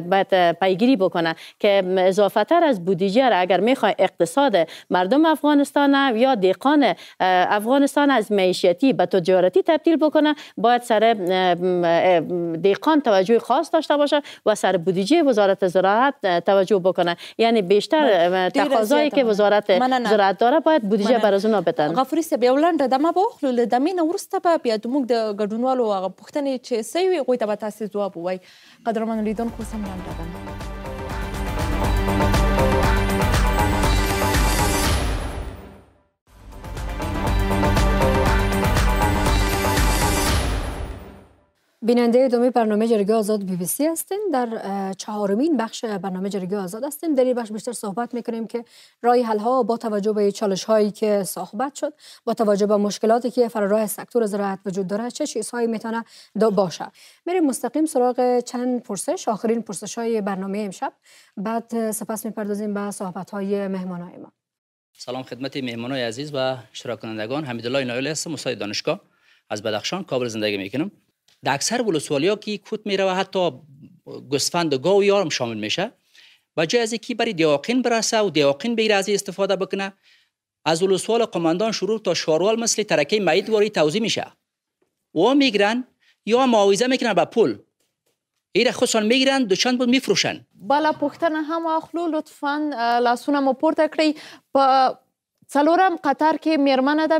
باید پیگیری بکنه که اضافه تر از بودجه را اگر میخوای اقتصاد مردم افغانستان یا دیقان افغانستان از معیشتی به تجارتی تبدیل تشکیل بکنه باید سر دیقان توجه خاص داشته باشه و سر بودجه وزارت زراعت توجه بکنه یعنی بیشتر تقاضایی که وزارت زراعت داره باید بودجه بر از اونا بدن غفوری صاحب یو لنډه دمه به واخلو له دمې نه وروسته به بیا زموږ د ګډونوالو هغه پوښتنې چې سوي هغوی ته به تاسې ځواب ووایي قدرمنو لیدونکو سم لنډه دمه بیننده دومی برنامه جرگه آزاد بی بی سی هستین در چهارمین بخش برنامه جرگه آزاد هستیم در این بخش بیشتر صحبت میکنیم که رای حل ها با توجه به چالش هایی که صحبت شد با توجه به مشکلاتی که فراراه سکتور زراعت وجود داره چه چیزهایی میتونه دو باشه میریم مستقیم سراغ چند پرسش آخرین پرسش های برنامه امشب بعد سپس میپردازیم به صحبت های مهمان های ما سلام خدمت مهمان عزیز و شراکنندگان حمیدالله نایل هستم دانشگاه از بدخشان کابل زندگی میکنم در اکثر کی که می میره و حتی گوسفند و یارم شامل میشه و جای از کی برای دیاقین برسه و دیاقین بگیره از استفاده بکنه از ولسوال قماندان شروع تا شاروال مثل ترکه معید واری توضیح میشه و میگرن یا معاوضه میکنن به پول ایره خودشان میگیرن دوچند بود میفروشن بالا پختن هم اخلو لطفا لاسونه مو پورته با په قطر که میرمنه ده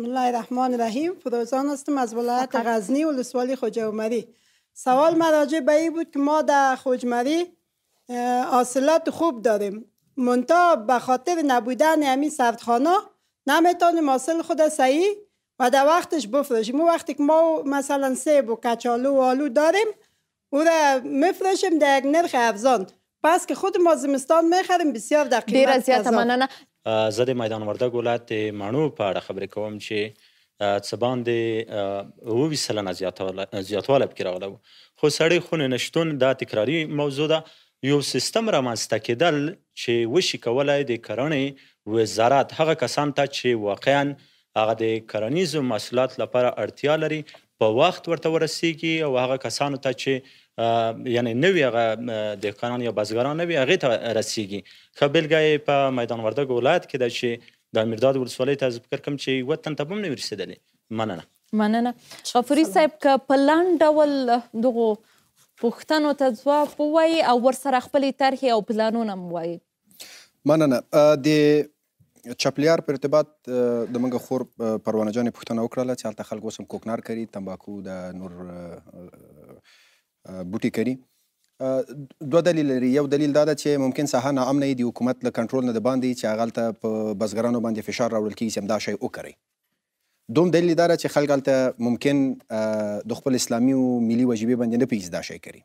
بسم الله الرحمن الرحیم فروزان هستم از ولایت غزنی ولسوالی خوجمری سوال مراجع به این بود که ما در خوجمری حاصلات خوب داریم منتها به خاطر نبودن همین سردخانه نمیتونیم حاصل خود صحیح و در وقتش بفروشیم او وقتی که ما مثلا سیب و کچالو و آلو داریم او را میفروشیم در یک نرخ افزان پس که خود ما زمستان میخریم بسیار دقیق زه د میدان وردګ ولایت د مڼو په اړه خبرې کوم چې څه باندې اوویس سلنه زیاتوالی پکې راغلی و خو سړې خونې نشتون دا تکراري موضوع ده یو سیستم رامنځته کېدل چې وشي کولی د کرنې وزارت هغه کسان ته چې واقعا هغه د کرنیزو محصولات لپاره اړتیا لري په وخت ورته ورسیږي او هغه کسانو ته چې یعنی نوی هغه دهقانان یا بزګران نوی هغه ته رسیږي خو بلګای په میدان وردګ ولایت کې د چې د امیرداد ولسوالۍ ته ذکر کوم چې وطن ته بم نه ورسېدلې مننه مننه غفوري صاحب ک په لاند ډول دغه پوښتنو ته ځواب ووایي او ورسره خپلې طرحې او پلانونه هم ووایي مننه د چپلیار په ارتباط د منګه خور پروانه جانې پښتنه وکړه چې هلته خلک اوس هم کوکنار کوي تمباکو د نور بوټي کري دوه دلیل لري یو دلیل دا ده چې ممکن ساحه ناامنه وي د حکومت له کنټرول نه د باندې چې هغه هلته په بزګرانو باندې فشار راوړل کېږي چې همدا شی وکړئ دوم دلیل دا چې خلک هلته ممکن د خپل اسلامي او ملي وجیبې باندې نه پېږي دا شی کوي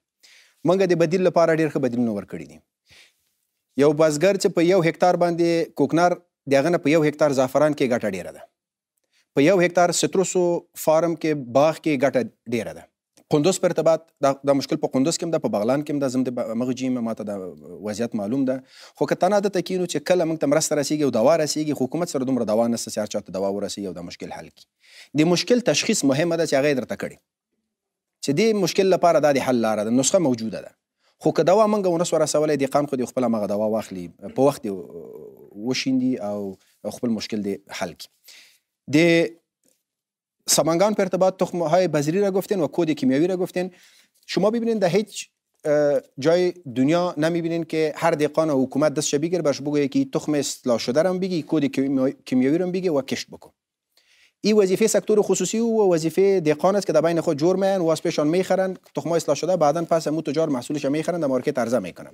منګه د بدیل لپاره ډېر ښه بدیلونه ورکړي دي یو بزګر چې په یو هکتار باندې کوکنار د هغه نه په یو هکتار زعفران کې ګټه ډېره ده په یو هکتار ستروسو فارم کې باغ کې ګټه ډېره ده قندوز په ارتباط دا, دا مشکل په قندوز کې هم ده په بغلان کې هم ده زم د مغه جیم ماته د وضعیت معلوم ده خو که تنه د تکینو چې کله موږ ته مرسته رسیږي او دوا رسیږي حکومت سره دومره دوا نه سره چاته دوا ورسیږي او دا مشکل حل کی د مشکل تشخیص مهمه ده چې هغه درته کړي چې دې مشکل لپاره دا د حل لار ده نسخه موجوده ده خو که دوا منګه ونس ور سوالې دی قام خو دی خپل مغه دوا واخلي په وخت وشیندي او خپل مشکل دی حل کی د سمنگان پر ارتباط تخم های بزری را گفتین و کود کیمیایی را گفتین شما ببینین در هیچ جای دنیا نمیبینین که هر دقان و حکومت دستش بگیر برش بگه که تخم اصلاح شده را بگی کود کیمیایی را بگی و کشت بکن این وظیفه سکتور خصوصی و وظیفه دیقان است که در بین خود جور میان و از پیشان میخرن تخم اصلاح شده بعدا پس امو تجار محصولش میخرن در مارکت عرضه میکنن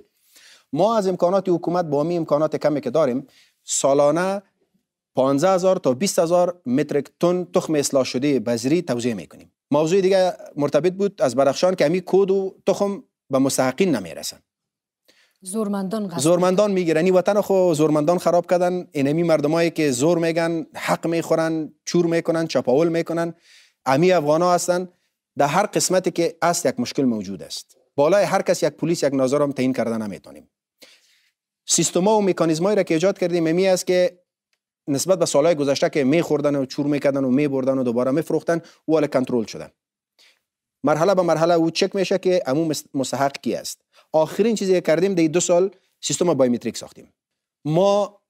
ما از امکانات حکومت با می امکانات کمی که داریم سالانه 15000 تا 20000 متریک تن تخم اصلاح شده بذری توزیع میکنیم موضوع دیگه مرتبط بود از برخشان که همین کود و تخم به مستحقین نمیرسن زورمندان غصب زورمندان میگیرن یعنی وطن خو زورمندان خراب کردن اینمی مردمایی که زور میگن حق میخورن چور میکنن چپاول میکنن امی افغانا هستن در هر قسمتی که است یک مشکل موجود است بالای هر کس یک پلیس یک نظرم تعیین کردن نمیتونیم سیستما و مکانیزمایی را که ایجاد کردیم امی است که نسبت به سالهای گذشته که خوردن و چور میکردن و می بردن و دوباره میفروختن او حالا کنترل شده مرحله به مرحله او چک میشه که امو مستحق کی است آخرین چیزی که کردیم در دو سال سیستم بایومتریک ساختیم ما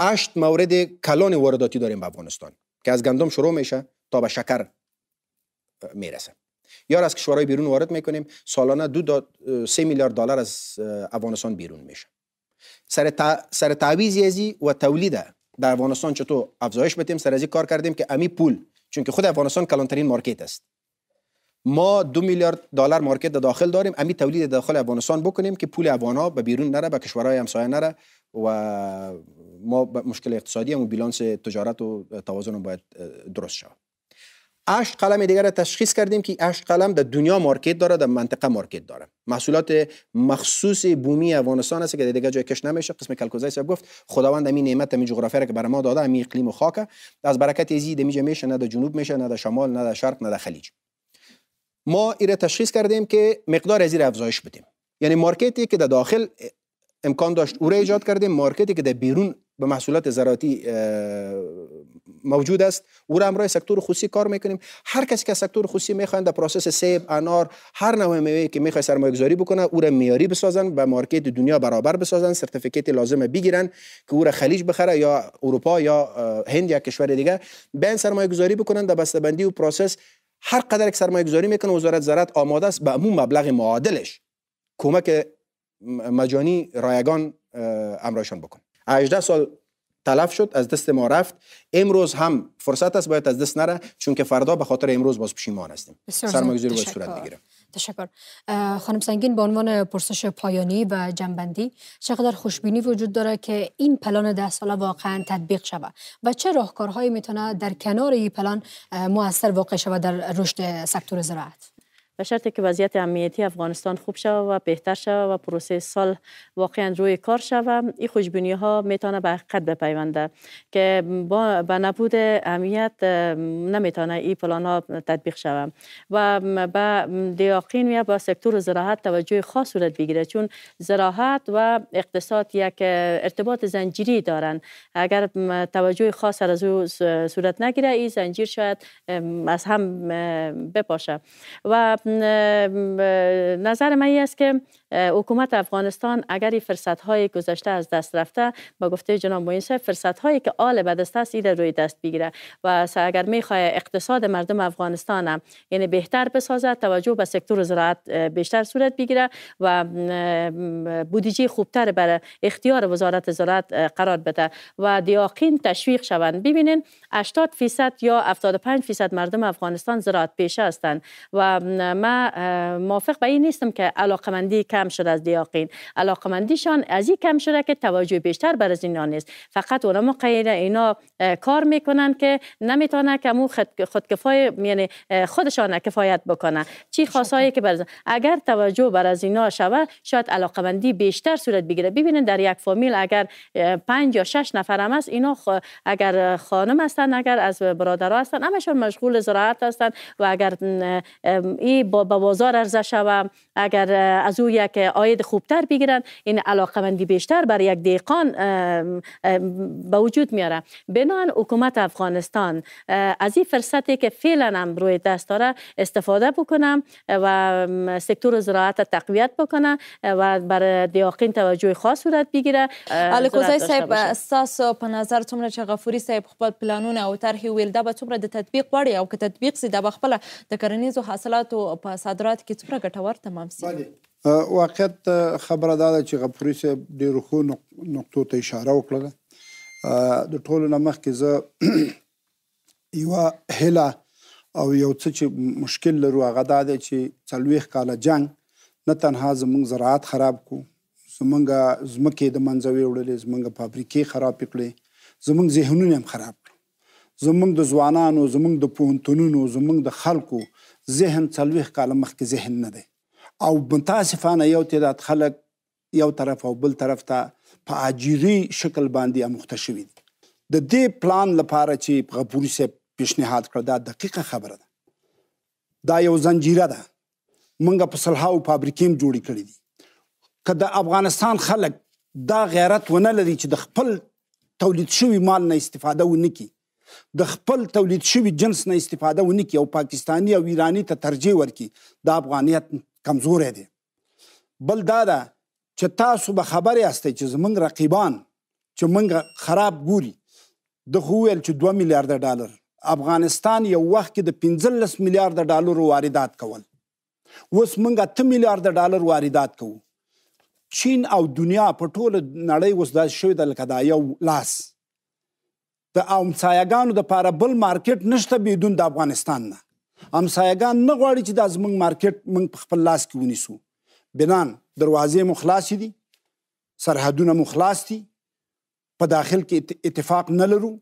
هشت مورد کلان وارداتی داریم به افغانستان که از گندم شروع میشه تا به شکر میرسه یا از کشورهای بیرون وارد میکنیم سالانه دو سه میلیارد دلار از افغانستان بیرون میشه سر, سر و تولیده. در افغانستان چطور افزایش بتیم؟ سر کار کردیم که امی پول چون که خود افغانستان کلانترین مارکت است ما دو میلیارد دلار مارکت دا داخل داریم امی تولید داخل افغانستان بکنیم که پول افغان به بیرون نره به کشورهای همسایه نره و ما مشکل اقتصادی و بیلانس تجارت و توازن باید درست شود 8 قلم دیگر را تشخیص کردیم که 8 قلم در دنیا مارکت داره در منطقه مارکت داره محصولات مخصوص بومی افغانستان است که دیگه, جای کش نمیشه قسم کلکوزای صاحب گفت خداوند این نعمت می جغرافیا که بر ما داده همین اقلیم و خاک از برکت ازی دمیج میشه نه در جنوب میشه نه در شمال نه در شرق نه در خلیج ما ایره تشخیص کردیم که مقدار از افزایش بدیم یعنی مارکتی که در داخل امکان داشت او را ایجاد کردیم مارکتی که در بیرون به محصولات زراعتی موجود است او را همراه سکتور خصوصی کار میکنیم هر کسی که سکتور خصوصی میخواین در پروسس سیب انار هر نوع میوه که میخواد سرمایه گذاری بکنه او را معیاری بسازن و مارکت دنیا برابر بسازن سرتیفیکیت لازم بگیرن که او را خلیج بخره یا اروپا یا هند یا کشور دیگه بین سرمایه گذاری بکنن در بسته‌بندی و پروسس هر قدر که سرمایه گذاری میکنه وزارت زراعت آماده است به عموم مبلغ معادلش کمک مجانی رایگان امرایشان بکن 18 سال تلف شد از دست ما رفت امروز هم فرصت است باید از دست نره چون که فردا به خاطر امروز باز پشیمان هستیم سرمایه‌گذاری باید صورت بگیره تشکر خانم سنگین به عنوان پرسش پایانی و جنبندی چقدر خوشبینی وجود داره که این پلان ده ساله واقعا تطبیق شود و چه راهکارهایی میتونه در کنار این پلان موثر واقع شود در رشد سکتور زراعت به شرطی که وضعیت امنیتی افغانستان خوب شود و بهتر شوه و پروسه سال واقعا روی کار شوه این خوشبینی ها میتونه به حقیقت بپیونده که با به نبود امنیت نمیتونه این پلان ها تطبیق شود. و به دیاقین یا با سکتور زراعت توجه خاص صورت بگیره چون زراعت و اقتصاد یک ارتباط زنجیری دارن اگر توجه خاص از صورت نگیره این زنجیر شاید از هم بپاشه و نظر من است که حکومت افغانستان اگر این فرصت های گذشته از دست رفته با گفته جناب معین صاحب فرصت هایی که آل به دست است ایده روی دست بگیره و اگر میخواه اقتصاد مردم افغانستان هم یعنی بهتر بسازد توجه به سکتور زراعت بیشتر صورت بگیره و بودجه خوبتر برای اختیار وزارت زراعت قرار بده و دیاقین تشویق شوند ببینین 80 فیصد یا 75 فیصد مردم افغانستان زراعت پیشه هستند و من موافق به این نیستم که علاقمندی کم شده از دیاقین علاقمندیشان از این کم شده که توجه بیشتر بر از اینا نیست فقط اونا مقیده اینا کار میکنن که نمیتونه که مو خود کفایت یعنی خودشان کفایت بکنن چی خاصایی که بر اگر توجه بر از اینا شوه شاید علاقمندی بیشتر صورت بگیره ببینید در یک فامیل اگر پنج یا شش نفر هم است اینا اگر خانم هستن اگر از برادرها هستن همشون مشغول زراعت هستن و اگر این با به بازار عرضه شوه اگر از او یک آید خوبتر بگیرن این علاقه مندی بیشتر برای یک دیقان به وجود میاره بنان حکومت افغانستان از این فرصتی که فعلا هم روی دست داره استفاده بکنم و سکتور زراعت تقویت بکنه و بر دیاقین توجه خاص صورت بگیره الکوزای صاحب اساس په نظر تومره چې غفوري صاحب خپل پلانونه او طرحې ویل دا به تومره د تطبیق وړي او که تطبیق سي د خپل و حاصلات حاصلاتو په صادرات کې څومره ګټور تمام سي واقعیت خبره دا ده چې غفوري صاحب ډېرو ښو نقطو ته اشاره وکړه ده د ټولو نه مخکې زه (clears throat) یوه هیله او یو څه چې مشکل لرو هغه دا دی چې څلوېښت کاله جنګ نه تنها زموږ زراعت خراب کو زمونږ ځمکې د منځه وړلې زمونږ فابریکې خراب کړې زمونږ ذهنونه هم خراب کړل زمونږ د ځوانانو زمونږ د پوهنتونونو زمونږ د خلکو ذهن څلوېښت کاله مخکې ذهن نه دی او متاسفانه یو تعداد خلک یو طرف او بل طرف ته په عاجري شکل باندې اموخته شوي دي د دې پلان لپاره چې غپوري سه پیشنهاد کړ دا دقیقه خبره ده دا یو زنجیره ده منګه په سلهاو فابریکې جوړې کړې دي کله افغانستان خلک دا غیرت ونه لري چې د خپل تولید شوی مال نه استفاده ونکړي د خپل تولید شوی جنس نه استفاده ونکړي او پاکستانی او ایرانی ته ترجیح ورکړي د افغانیت کمزورې دي بل دا ده چې تاسو به خبرې استئ چې زمونږ رقیبان چې مونږ خراب ګوري د خویل چې 2 میلیارډ ډالر افغانستان یو وخت کې د 15 میلیارډ ډالر واردات کول اوس مونږه 3 میلیارډ ډالر واردات کوو چین او دنیا په ټوله نړۍ اوس داسې شوی د لکه دا یو لاس د امسایګانو د پاره بل مارکیټ نشته بدون د افغانستان نه امسایګان نه غواړي چې د زمنګ مارکیټ موږ په خپل لاس کې ونیسو بنان دروازې مخلاص دي سرحدونه مخلاص دي په داخل کې اتفاق نه لرو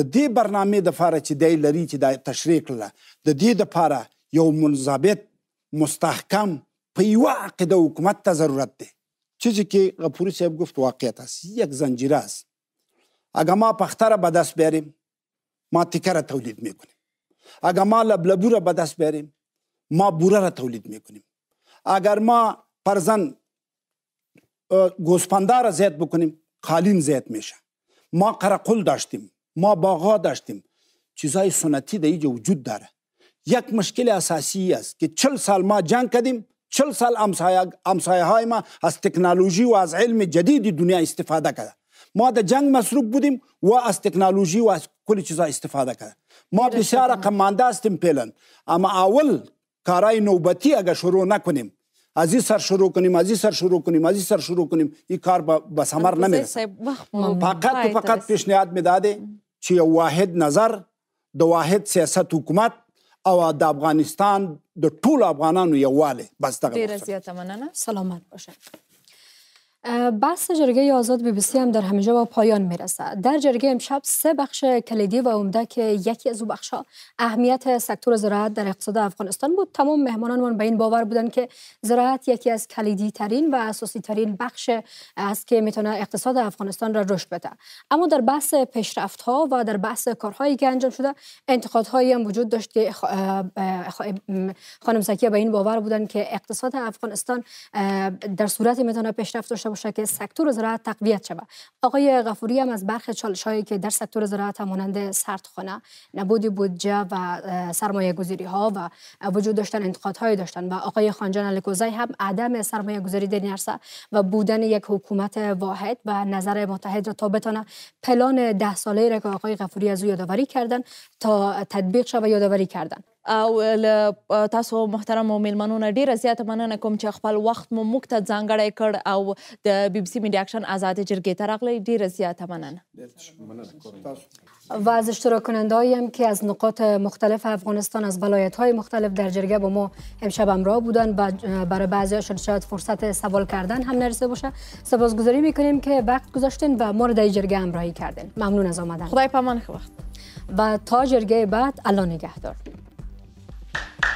د دې برنامه د فاره چې دی لري چې د تشریح کړه د دې د فاره یو منضبط مستحکم په یو عقیده حکومت ته ضرورت دی چې چې کې غفوري صاحب گفت واقعیت است یک زنجیره است اگه ما پخته را به دست بیاریم ما تیکه را تولید میکنیم اگر ما لبلبو را به دست بیاریم ما بوره را تولید میکنیم اگر ما پرزن گوسپنده را زیاد بکنیم قالین زیاد میشه ما قرقل داشتیم ما باغا داشتیم چیزای سنتی در اینجا وجود داره یک مشکل اساسی است که چل سال ما جنگ کردیم چل سال امسایه های ما از تکنولوژی و از علم جدید دنیا استفاده کرده ما در جنگ مصروف بودیم و از تکنولوژی و از کلی چیزا استفاده کرد ما بسیار رقمانده هستیم پیلن اما اول کارای نوبتی اگر شروع نکنیم از این سر شروع کنیم از این سر شروع کنیم از این سر شروع کنیم این کار به ثمر نمیرسه فقط فقط پیشنهاد میداده چې یو واحد نظر د واحد سیاست حکومت او د افغانستان د ټول افغانانو یووالی بس دغه ډیره زیاته مننه سلامت باشه بحث جرگه آزاد بی بی سی هم در همینجا با پایان میرسه در جرگه امشب سه بخش کلیدی و عمده که یکی از او بخشها اهمیت سکتور زراعت در اقتصاد افغانستان بود تمام مهمانان مهمانانمان به این باور بودن که زراعت یکی از کلیدی ترین و اساسی ترین بخش است که میتونه اقتصاد افغانستان را رشد بده اما در بحث پیشرفت ها و در بحث کارهایی که انجام شده انتقادهایی هم وجود داشت که خانم سکیه به این باور بودن که اقتصاد افغانستان در صورت میتونه پیشرفت باشه که سکتور زراعت تقویت شود آقای غفوری هم از برخی چالش هایی که در سکتور زراعت مانند سردخانه نبود بودجه و سرمایه گذاری ها و وجود داشتن انتقاد های داشتن و آقای خانجان الکوزی هم عدم سرمایه گذاری در این و بودن یک حکومت واحد و نظر متحد را تا بتانه پلان ده ساله را که آقای غفوری از او یادآوری کردن تا تطبیق شود یادآوری کردن او تاسو محترم او میلمنونه ډیره زیاته مننه کوم چې خپل وخت مو موږ ته ځانګړی کړ او د بي بي سي میډیا اکشن آزاد جرګې ته راغلی ډیره زیاته مننه و از اشتراکننده که از نقاط مختلف افغانستان از ولایت های مختلف در جرگه با ما امشب همراه بودن برای بعضیاشون شاید فرصت سوال کردن هم نرسه باشه سپاسگزاری میکنیم که وقت گذاشتین و ما رو در جرگه همراهی کردین ممنون از آمدن خدای پامان وقت و تا جرگه بعد الان نگهدار you